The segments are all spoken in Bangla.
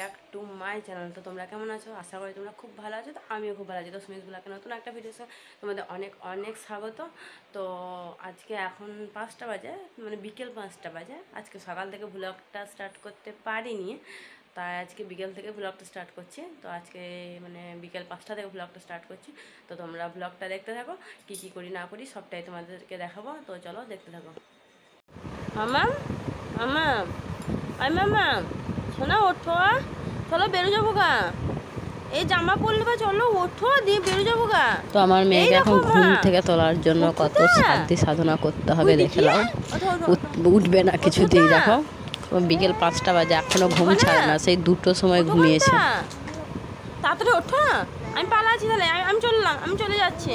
ব্যাক টু মাই চ্যানেল তো তোমরা কেমন আছো আশা করি তোমরা খুব ভালো আছো তো আমিও খুব ভালো আছি তো সুমিত ব্লকে নতুন একটা ভিডিও তোমাদের অনেক অনেক স্বাগত তো আজকে এখন পাঁচটা বাজে মানে বিকেল পাঁচটা বাজে আজকে সকাল থেকে ব্লগটা স্টার্ট করতে পারিনি তাই আজকে বিকেল থেকে ব্লগটা স্টার্ট করছি তো আজকে মানে বিকেল পাঁচটা থেকে ব্লগটা স্টার্ট করছি তো তোমরা ব্লগটা দেখতে থাকো কি কি করি না করি সবটাই তোমাদেরকে দেখাবো তো চলো দেখতে থাকো আমা মামা আই মামা না ওঠো চলো বেরো যাবো গা এই জামা পরলে বা চলো ওঠো দিয়ে বেরো যাবো গা তো আমার মেয়েকে এখন ঘুম থেকে তোলার জন্য কত শান্তি সাধনা করতে হবে দেখে উঠবে না কিছুতেই দেখো বিকেল পাঁচটা বাজে এখনো ঘুম ছাড়ে না সেই দুটো সময় ঘুমিয়েছে তাড়াতাড়ি ওঠো আমি পালা আছি তাহলে আমি চললাম আমি চলে যাচ্ছি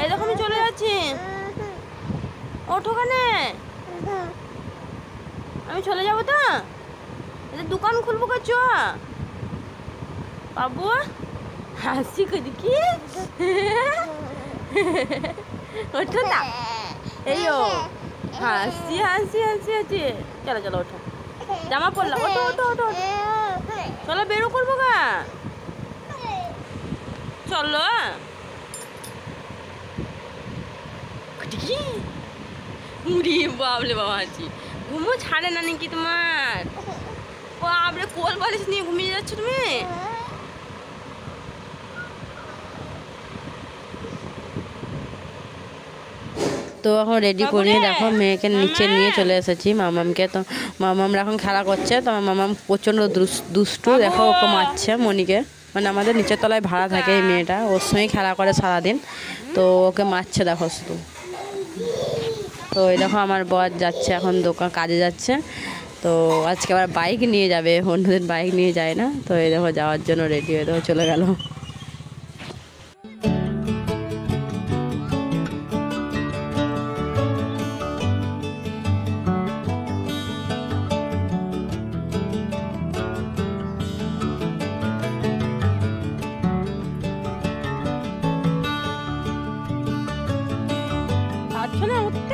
এই দেখো আমি চলে যাচ্ছি ওঠো কানে আমি চলে যাবো তো দোকান খুলবো কে চ বাবু হাসি করি কি ওঠো না এই ও হাসি হাসি হাসি হাসি চলো চলো ওঠো জামা পরলাম ওঠো ওঠো ওঠো চলো বেরো করবো গা চলো উড়ি বাবলে বাবা হাসি ঘুমো ছাড়ে না নাকি তোমার কোল বালিশ নিয়ে ঘুমিয়ে যাচ্ছ তুমি তো এখন রেডি করিয়ে দেখো মেয়েকে নিচে নিয়ে চলে এসেছি মামামকে তো মামাম এখন খেলা করছে তো মামাম প্রচণ্ড দুষ্টু দেখো ওকে মারছে মনিকে মানে আমাদের নিচের তলায় ভাড়া থাকে এই মেয়েটা ওর সঙ্গে খেলা করে সারাদিন তো ওকে মারছে দেখো শুধু তো এই দেখো আমার বর যাচ্ছে এখন দোকান কাজে যাচ্ছে তো আজকে আবার বাইক নিয়ে যাবে অন্যদিন বাইক নিয়ে যায় না তো এই দেখো যাওয়ার জন্য রেডি হয়ে দেখো চলে গেল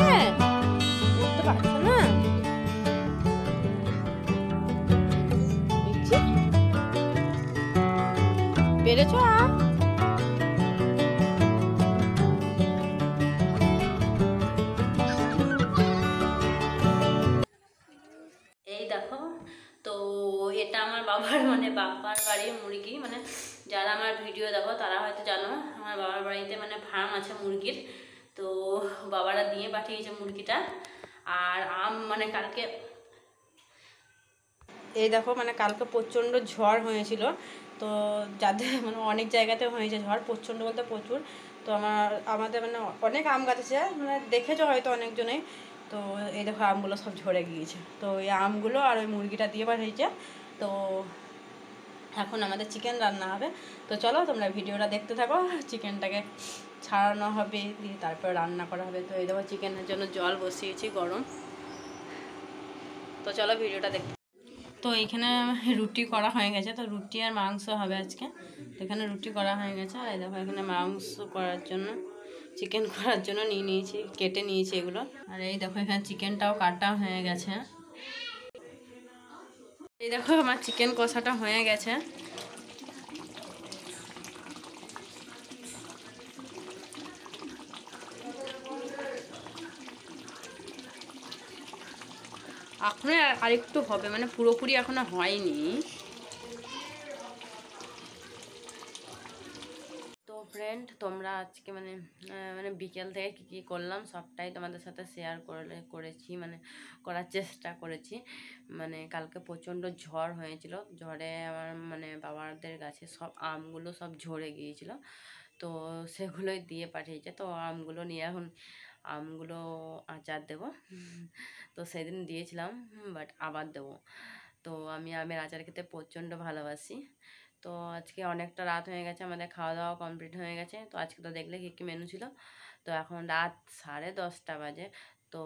পারছো পেরেছ এই দেখো তো এটা আমার বাবার মানে বাবার বাড়ির মুরগি মানে যারা আমার ভিডিও দেখো তারা হয়তো জানো আমার বাবার বাড়িতে মানে ফার্ম আছে মুরগির তো বাবারা দিয়ে পাঠিয়েছে মুরগিটা আর আম মানে কালকে এই দেখো মানে কালকে প্রচণ্ড ঝড় হয়েছিল তো যাদের মানে অনেক জায়গাতে হয়েছে ঝড় প্রচণ্ড বলতে প্রচুর তো আমার আমাদের মানে অনেক আম গাছ আছে মানে দেখেছো হয়তো অনেকজনেই তো এই দেখো আমগুলো সব ঝরে গিয়েছে তো এই আমগুলো আর ওই মুরগিটা দিয়ে পাঠিয়েছে তো এখন আমাদের চিকেন রান্না হবে তো চলো তোমরা ভিডিওটা দেখতে থাকো চিকেনটাকে ছাড়ানো হবে দিয়ে তারপর রান্না করা হবে তো এই দেখো চিকেনের জন্য জল বসিয়েছি গরম তো চলো ভিডিওটা দেখতে তো এখানে রুটি করা হয়ে গেছে তো রুটি আর মাংস হবে আজকে তো এখানে রুটি করা হয়ে গেছে আর দেখো এখানে মাংস করার জন্য চিকেন করার জন্য নিয়ে নিয়েছি কেটে নিয়েছি এগুলো আর এই দেখো এখানে চিকেনটাও কাটা হয়ে গেছে এই দেখো আমার চিকেন কষাটা হয়ে গেছে এখনও আরেকটু হবে মানে পুরোপুরি এখনও হয়নি তো ফ্রেন্ড তোমরা আজকে মানে মানে বিকেল থেকে কী কী করলাম সবটাই তোমাদের সাথে শেয়ার করে করেছি মানে করার চেষ্টা করেছি মানে কালকে প্রচণ্ড ঝড় হয়েছিল ঝড়ে আমার মানে বাবাদের গাছে সব আমগুলো সব ঝরে গিয়েছিল তো সেগুলোই দিয়ে পাঠিয়েছে তো আমগুলো নিয়ে এখন আমগুলো আচার দেব তো সেদিন দিয়েছিলাম বাট আবার দেবো তো আমি আমের আচার খেতে প্রচণ্ড ভালোবাসি তো আজকে অনেকটা রাত হয়ে গেছে আমাদের খাওয়া দাওয়া কমপ্লিট হয়ে গেছে তো আজকে তো দেখলে কী কী মেনু ছিল তো এখন রাত সাড়ে দশটা বাজে তো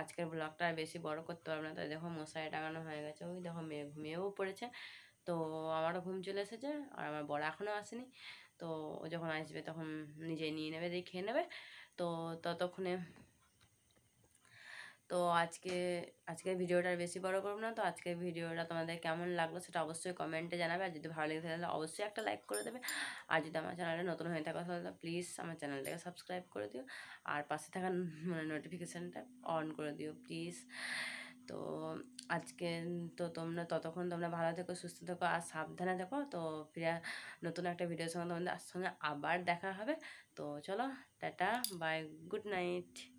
আজকের ব্লগটা আর বেশি বড় করতে পারবো না তাই দেখো মশারি টাঙানো হয়ে গেছে ওই দেখো মেয়ে ঘুমিয়েও পড়েছে তো আমারও ঘুম চলে এসেছে আর আমার বড় এখনও আসেনি তো ও যখন আসবে তখন নিজে নিয়ে নেবে দিয়ে খেয়ে নেবে তো ততক্ষণে তো আজকে আজকের ভিডিওটা বেশি বড় করব না তো আজকের ভিডিওটা তোমাদের কেমন লাগলো সেটা অবশ্যই কমেন্টে জানাবে আর যদি ভালো লেগে তাহলে অবশ্যই একটা লাইক করে দেবে আর যদি আমার চ্যানেলটা নতুন হয়ে থাকা তাহলে প্লিজ আমার চ্যানেলটাকে সাবস্ক্রাইব করে দিও আর পাশে থাকা মানে নোটিফিকেশানটা অন করে দিও প্লিজ তো আজকে তো তোমরা ততক্ষণ তোমরা ভালো থেকো সুস্থ থেকো আর সাবধানে দেখো তো ফিরে নতুন একটা ভিডিওর সঙ্গে তোমাদের সঙ্গে আবার দেখা হবে তো চলো টাটা বাই গুড নাইট